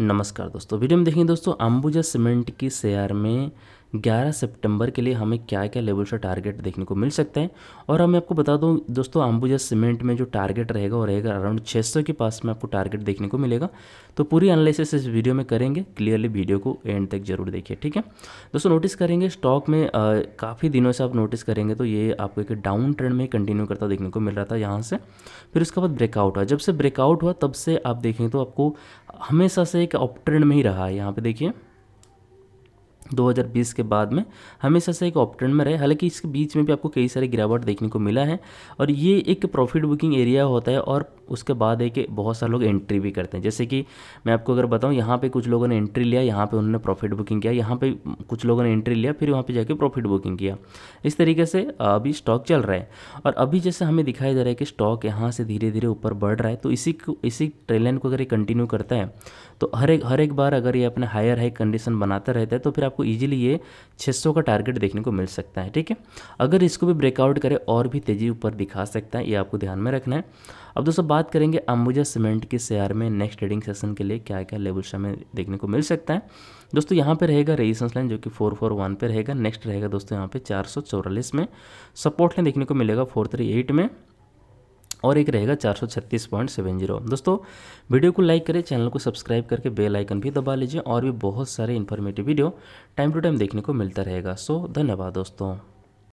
नमस्कार दोस्तों वीडियो में देखेंगे दोस्तों अंबुजा सीमेंट की शेयर में 11 सितंबर के लिए हमें क्या क्या लेवल से टारगेट देखने को मिल सकते हैं और मैं आपको बता दूँ दोस्तों अंबुजा सीमेंट में जो टारगेट रहेगा वो रहेगा अराउंड 600 के पास में आपको टारगेट देखने को मिलेगा तो पूरी एनालिसिस इस वीडियो में करेंगे क्लियरली वीडियो को एंड तक जरूर देखिए ठीक है दोस्तों नोटिस करेंगे स्टॉक में काफ़ी दिनों से आप नोटिस करेंगे तो ये आपको एक डाउन ट्रेंड में कंटिन्यू करता देखने को मिल रहा था यहाँ से फिर उसके बाद ब्रेकआउट हुआ जब से ब्रेकआउट हुआ तब से आप देखें तो आपको हमेशा से एक अप ट्रेंड में ही रहा है यहाँ पर देखिए 2020 के बाद में हमेशा से एक ऑप्टन में रहे हालांकि इसके बीच में भी आपको कई सारी गिरावट देखने को मिला है और ये एक प्रॉफिट बुकिंग एरिया होता है और उसके बाद है कि बहुत सारे लोग एंट्री भी करते हैं जैसे कि मैं आपको अगर बताऊँ यहाँ पे कुछ लोगों ने एंट्री लिया यहाँ पे उन्होंने प्रॉफिट बुकिंग किया यहाँ पे कुछ लोगों ने एंट्री लिया फिर वहाँ पे जाके प्रॉफिट बुकिंग किया इस तरीके से अभी स्टॉक चल रहा है और अभी जैसे हमें दिखाई दे रहा है कि स्टॉक यहाँ से धीरे धीरे ऊपर बढ़ रहा है तो इसी इसी ट्रेन को अगर ये कंटिन्यू करता है तो हर एक हर एक बार अगर ये अपने हायर हाई कंडीशन बनाता रहता है तो फिर आपको ईजिली ये 600 का टारगेट देखने को मिल सकता है ठीक है अगर इसको भी ब्रेकआउट करे और भी तेज़ी ऊपर दिखा सकता है ये आपको ध्यान में रखना है अब दोस्तों बात बात करेंगे अंबुजा सीमेंट के शेयर में नेक्स्ट ट्रेडिंग सेशन के लिए क्या क्या लेवल्स हमें देखने को मिल सकता है दोस्तों यहाँ पे रहेगा रेजिस्टेंस लाइन जो कि फोर फोर वन पे रहेगा नेक्स्ट रहेगा दोस्तों यहाँ पे चार सौ चौरालीस में सपोर्ट लाइन देखने को मिलेगा फोर थ्री एट में और एक रहेगा चार सौ छत्तीस पॉइंट सेवन जीरो दोस्तों वीडियो को लाइक करें चैनल को सब्सक्राइब करके बेल आइकन भी दबा लीजिए और भी बहुत सारे informative video time to time देखने को मिलता रहेगा सो धन्यवाद दोस्तों